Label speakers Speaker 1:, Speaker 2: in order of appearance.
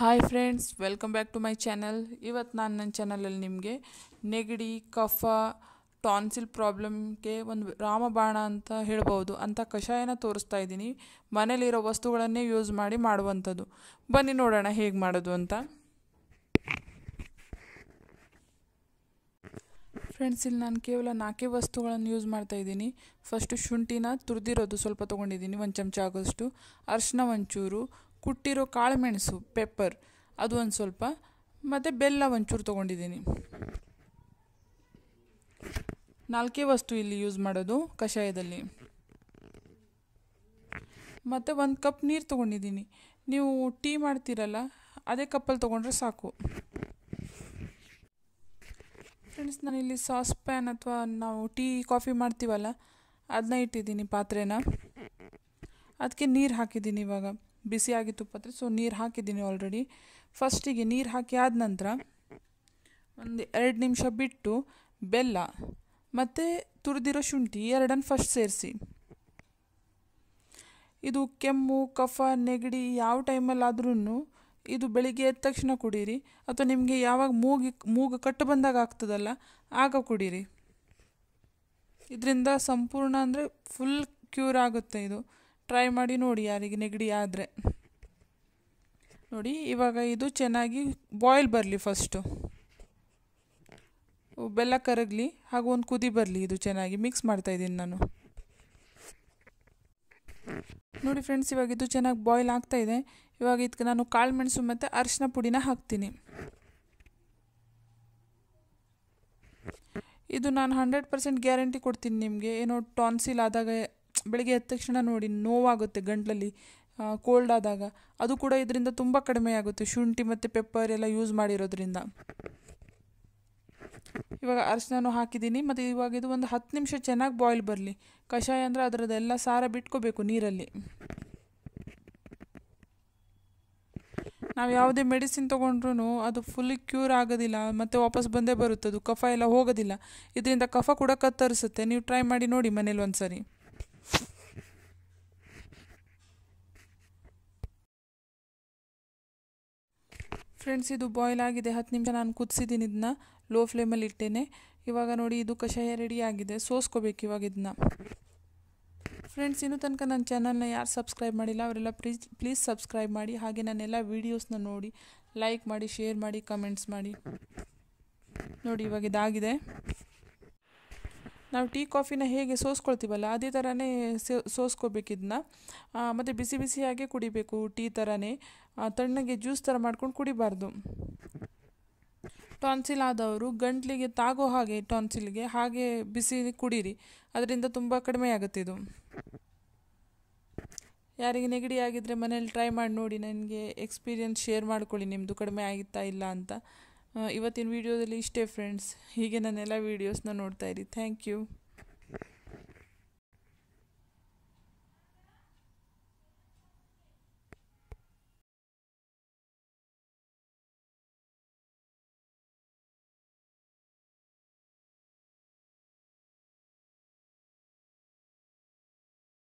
Speaker 1: hi friends welcome back to my channel ಇವತ್ತು ನಾನು ನನ್ನ ಚಾನಲಲ್ಲಿ ನಿಮಗೆ ನೆಗಡಿ ಕಫ ಟಾನ್ಸಿಲ್ ಪ್ರಾಬ್ಲಮ್ಗೆ ಒಂದು ರಾಮಬಾಣ ಅಂತ ಹೇಳ್ಬೋದು ಅಂಥ ಕಷಾಯನ ತೋರಿಸ್ತಾ ಇದ್ದೀನಿ ಮನೇಲಿರೋ ವಸ್ತುಗಳನ್ನೇ ಯೂಸ್ ಮಾಡಿ ಮಾಡುವಂಥದ್ದು ಬನ್ನಿ ನೋಡೋಣ ಹೇಗೆ ಮಾಡೋದು ಅಂತ ಫ್ರೆಂಡ್ಸ್ ಇಲ್ಲಿ ನಾನು ಕೇವಲ ನಾಲ್ಕೇ ವಸ್ತುಗಳನ್ನು ಯೂಸ್ ಮಾಡ್ತಾ ಇದ್ದೀನಿ ಫಸ್ಟು ಶುಂಠಿನ ತುರಿದಿರೋದು ಸ್ವಲ್ಪ ತೊಗೊಂಡಿದ್ದೀನಿ ಒಂದು ಚಮಚ ಆಗೋಷ್ಟು ಅರ್ಶಿನ ಒಂಚೂರು ಕುಟ್ಟಿರೋ ಕಾಳುಮೆಣಸು ಪೆಪ್ಪರ್ ಅದು ಒಂದು ಸ್ವಲ್ಪ ಮತ್ತು ಬೆಲ್ಲ ಒಂಚೂರು ತೊಗೊಂಡಿದ್ದೀನಿ ನಾಲ್ಕೇ ವಸ್ತು ಇಲ್ಲಿ ಯೂಸ್ ಮಾಡೋದು ಕಷಾಯದಲ್ಲಿ ಮತ್ತು ಒಂದು ಕಪ್ ನೀರು ತೊಗೊಂಡಿದ್ದೀನಿ ನೀವು ಟೀ ಮಾಡ್ತೀರಲ್ಲ ಅದೇ ಕಪ್ಪಲ್ಲಿ ತೊಗೊಂಡ್ರೆ ಸಾಕು ಫ್ರೆಂಡ್ಸ್ ನಾನಿಲ್ಲಿ ಸಾಸ್ ಪ್ಯಾನ್ ಅಥವಾ ನಾವು ಟೀ ಕಾಫಿ ಮಾಡ್ತೀವಲ್ಲ ಅದನ್ನ ಇಟ್ಟಿದ್ದೀನಿ ಪಾತ್ರೆನ ಅದಕ್ಕೆ ನೀರು ಹಾಕಿದ್ದೀನಿ ಇವಾಗ ಬಿಸಿಯಾಗಿ ತುಪ್ಪತ್ರೆ ಸೊ ನೀರು ಹಾಕಿದ್ದೀನಿ ಆಲ್ರೆಡಿ ಫಸ್ಟಿಗೆ ನೀರು ಹಾಕಿ ಆದ ನಂತರ ಒಂದು ಎರಡು ನಿಮಿಷ ಬಿಟ್ಟು ಬೆಲ್ಲ ಮತ್ತು ತುರಿದಿರೋ ಶುಂಠಿ ಎರಡನ್ನು ಫಸ್ಟ್ ಸೇರಿಸಿ ಇದು ಕೆಮ್ಮು ಕಫ ನೆಗಡಿ ಯಾವ ಟೈಮಲ್ಲಾದ್ರೂ ಇದು ಬೆಳಿಗ್ಗೆ ಎದ್ದ ತಕ್ಷಣ ಕುಡೀರಿ ಅಥವಾ ನಿಮಗೆ ಯಾವಾಗ ಮೂಗಿ ಮೂಗು ಕಟ್ಟು ಬಂದಾಗ ಆಗ್ತದಲ್ಲ ಆಗ ಕುಡೀರಿ ಇದರಿಂದ ಸಂಪೂರ್ಣ ಅಂದರೆ ಫುಲ್ ಕ್ಯೂರ್ ಆಗುತ್ತೆ ಇದು ಟ್ರೈ ಮಾಡಿ ನೋಡಿ ಯಾರಿಗೆ ನೆಗಡಿ ಆದರೆ ನೋಡಿ ಇವಾಗ ಇದು ಚೆನ್ನಾಗಿ ಬಾಯ್ಲ್ ಬರಲಿ ಫಸ್ಟು ಬೆಲ್ಲ ಕರಗಲಿ ಹಾಗೂ ಒಂದು ಕುದಿ ಬರಲಿ ಇದು ಚೆನ್ನಾಗಿ ಮಿಕ್ಸ್ ಮಾಡ್ತಾ ಇದ್ದೀನಿ ನಾನು ನೋಡಿ ಫ್ರೆಂಡ್ಸ್ ಇವಾಗ ಇದು ಚೆನ್ನಾಗಿ ಬಾಯ್ಲ್ ಆಗ್ತಾ ಇದೆ ಇವಾಗ ಇದಕ್ಕೆ ನಾನು ಕಾಳು ಮೆಣಸು ಮತ್ತು ಅರಿಶಿನ ಪುಡಿನ ಹಾಕ್ತೀನಿ ಇದು ನಾನು ಹಂಡ್ರೆಡ್ ಪರ್ಸೆಂಟ್ ಗ್ಯಾರಂಟಿ ಕೊಡ್ತೀನಿ ನಿಮಗೆ ಏನೋ ಟಾನ್ಸಿಲ್ ಆದಾಗ ಬೆಳಗ್ಗೆ ಎದ್ದ ತಕ್ಷಣ ನೋಡಿ ನೋವಾಗುತ್ತೆ ಗಂಟಲಲ್ಲಿ ಕೋಲ್ಡ್ ಆದಾಗ ಅದು ಕೂಡ ಇದರಿಂದ ತುಂಬ ಕಡಿಮೆ ಆಗುತ್ತೆ ಶುಂಠಿ ಮತ್ತು ಪೆಪ್ಪರ್ ಎಲ್ಲ ಯೂಸ್ ಮಾಡಿರೋದ್ರಿಂದ ಇವಾಗ ಅರಶಿನ ಹಾಕಿದ್ದೀನಿ ಮತ್ತು ಇವಾಗ ಇದು ಒಂದು ಹತ್ತು ನಿಮಿಷ ಚೆನ್ನಾಗಿ ಬಾಯ್ಲ್ ಬರಲಿ ಕಷಾಯ ಅಂದರೆ ಅದರದ್ದೆಲ್ಲ ಸಾರ ಬಿಟ್ಕೋಬೇಕು ನೀರಲ್ಲಿ ನಾವು ಯಾವುದೇ ಮೆಡಿಸಿನ್ ತೊಗೊಂಡ್ರೂ ಅದು ಫುಲ್ ಕ್ಯೂರ್ ಆಗೋದಿಲ್ಲ ಮತ್ತು ವಾಪಸ್ ಬಂದೇ ಬರುತ್ತೆ ಅದು ಕಫ ಎಲ್ಲ ಹೋಗೋದಿಲ್ಲ ಇದರಿಂದ ಕಫ ಕೂಡ ಕತ್ತರಿಸುತ್ತೆ ನೀವು ಟ್ರೈ ಮಾಡಿ ನೋಡಿ ಮನೇಲಿ ಒಂದು ಫ್ರೆಂಡ್ಸ್ ಇದು ಬಾಯ್ಲ್ ಆಗಿದೆ ಹತ್ತು ನಿಮಿಷ ನಾನು ಕುದಿಸಿದ್ದೀನಿ ಇದನ್ನ ಲೋ ಫ್ಲೇಮಲ್ಲಿ ಇಟ್ಟೇನೆ ಇವಾಗ ನೋಡಿ ಇದು ಕಷಾಯ ರೆಡಿ ಆಗಿದೆ ಸೋಸ್ಕೋಬೇಕು ಇವಾಗ ಇದನ್ನ ಫ್ರೆಂಡ್ಸ್ ಇನ್ನೂ ತನಕ ನನ್ನ ಚಾನಲ್ನ ಯಾರು ಸಬ್ಸ್ಕ್ರೈಬ್ ಮಾಡಿಲ್ಲ ಅವರೆಲ್ಲ ಪ್ಲೀಸ್ ಪ್ಲೀಸ್ ಸಬ್ಸ್ಕ್ರೈಬ್ ಮಾಡಿ ಹಾಗೆ ನನ್ನೆಲ್ಲ ವೀಡಿಯೋಸ್ನ ನೋಡಿ ಲೈಕ್ ಮಾಡಿ ಶೇರ್ ಮಾಡಿ ಕಮೆಂಟ್ಸ್ ಮಾಡಿ ನೋಡಿ ಇವಾಗ ಇದಾಗಿದೆ ನಾವು ಟೀ ಕಾಫಿನ ಹೇಗೆ ಸೋಸ್ಕೊಳ್ತೀವಲ್ಲ ಅದೇ ಥರನೇ ಸೋ ಇದನ್ನ ಮತ್ತು ಬಿಸಿ ಬಿಸಿಯಾಗೆ ಕುಡಿಬೇಕು ಟೀ ಥರನೇ ತಣ್ಣಗೆ ಜ್ಯೂಸ್ ಥರ ಮಾಡ್ಕೊಂಡು ಕುಡಿಬಾರ್ದು ಟಾನ್ಸಿಲ್ ಆದವರು ಗಂಟ್ಲಿಗೆ ತಾಗೋ ಹಾಗೆ ಟಾನ್ಸಿಲ್ಗೆ ಹಾಗೆ ಬಿಸಿ ಕುಡೀರಿ ಅದರಿಂದ ತುಂಬ ಕಡಿಮೆ ಆಗುತ್ತೆ ಇದು ಯಾರಿಗೆ ನೆಗಡಿ ಆಗಿದ್ದರೆ ಮನೇಲಿ ಟ್ರೈ ಮಾಡಿ ನೋಡಿ ನನಗೆ ಎಕ್ಸ್ಪೀರಿಯನ್ಸ್ ಶೇರ್ ಮಾಡ್ಕೊಳ್ಳಿ ನಿಮ್ಮದು ಕಡಿಮೆ ಆಗಿತ್ತಾ ಇಲ್ಲ ಅಂತ ಇವತ್ತಿನ ವೀಡಿಯೋದಲ್ಲಿ ಇಷ್ಟೇ ಫ್ರೆಂಡ್ಸ್ ಹೀಗೆ ನಾನೆಲ್ಲ ವೀಡಿಯೋಸ್ನ ಇರಿ ಥ್ಯಾಂಕ್ ಯು